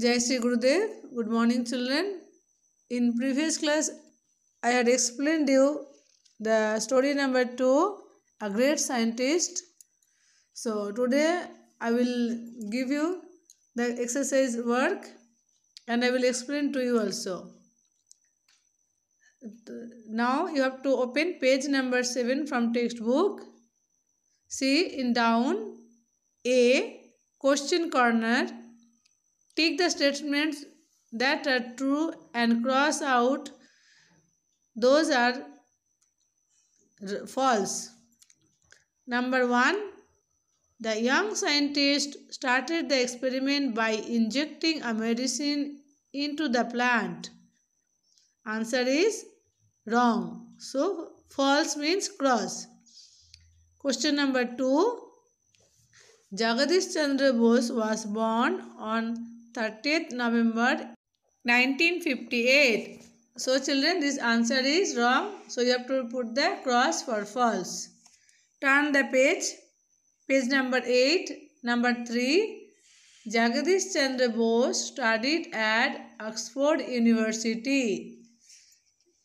Jai Sri Gurudev, good morning children. In previous class, I had explained you the story number 2, A Great Scientist. So today I will give you the exercise work and I will explain to you also. Now you have to open page number 7 from textbook. See in down A question corner Take the statements that are true and cross out those are false. Number 1. The young scientist started the experiment by injecting a medicine into the plant. Answer is wrong. So, false means cross. Question number 2. Jagadish Chandra Bose was born on 30th November 1958. So children this answer is wrong. So you have to put the cross for false. Turn the page. Page number 8. Number 3. Jagadish Chandra Bose studied at Oxford University.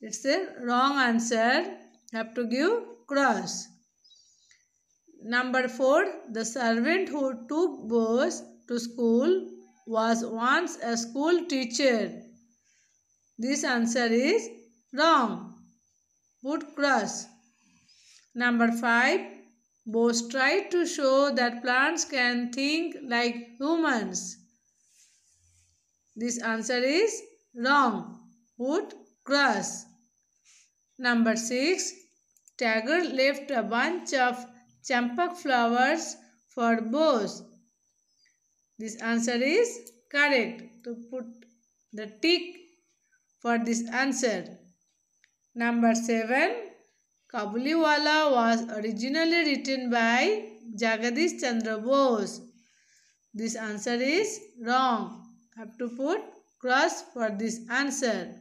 It's a wrong answer. Have to give cross. Number 4. The servant who took Bose to school was once a school teacher. This answer is wrong. Wood crush. Number 5. Bose tried to show that plants can think like humans. This answer is wrong. Wood crush. Number 6. Tiger left a bunch of champak flowers for Bose. This answer is correct. To put the tick for this answer. Number 7. Kabuliwala was originally written by Jagadish Chandra Bose. This answer is wrong. Have to put cross for this answer.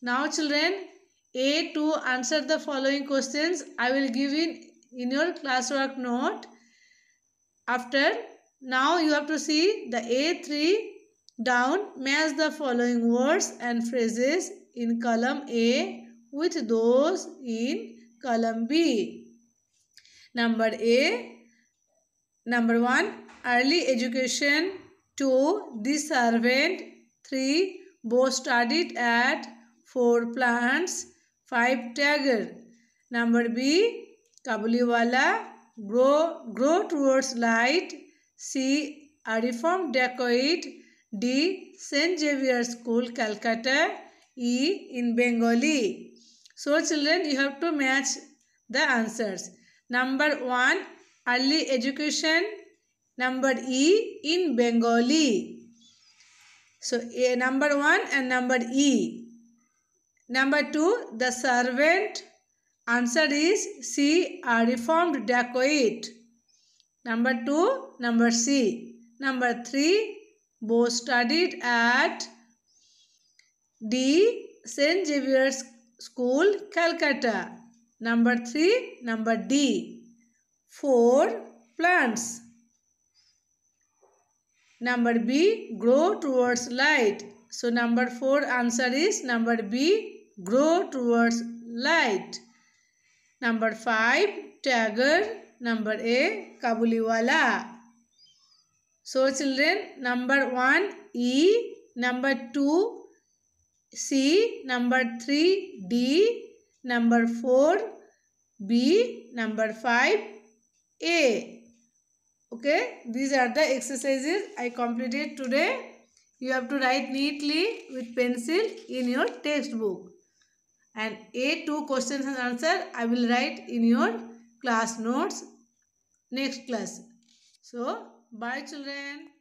Now children, A to answer the following questions I will give in, in your classwork note after now you have to see the A3 down match the following words and phrases in column A with those in column B. Number A. Number 1. Early education. 2. The servant. 3. both studied at 4 plants. 5. Tiger. Number B. Kabuliwala. Grow, grow towards light. C a reformed dacoit. D. St. Xavier School, Calcutta. E. In Bengali. So children, you have to match the answers. Number 1. Early education. Number E. In Bengali. So A, number 1 and number E. Number 2. The servant. Answer is C. A reformed dacoit. Number 2, number C. Number 3, both studied at D. St. Xavier's School, Calcutta. Number 3, number D. 4. Plants. Number B, grow towards light. So number 4 answer is number B, grow towards light. Number 5, tiger Number A, Kabuliwala. So children, number 1, E. Number 2, C. Number 3, D. Number 4, B. Number 5, A. Okay, these are the exercises I completed today. You have to write neatly with pencil in your textbook. And A2 questions and answer I will write in your class notes next class. So, bye children.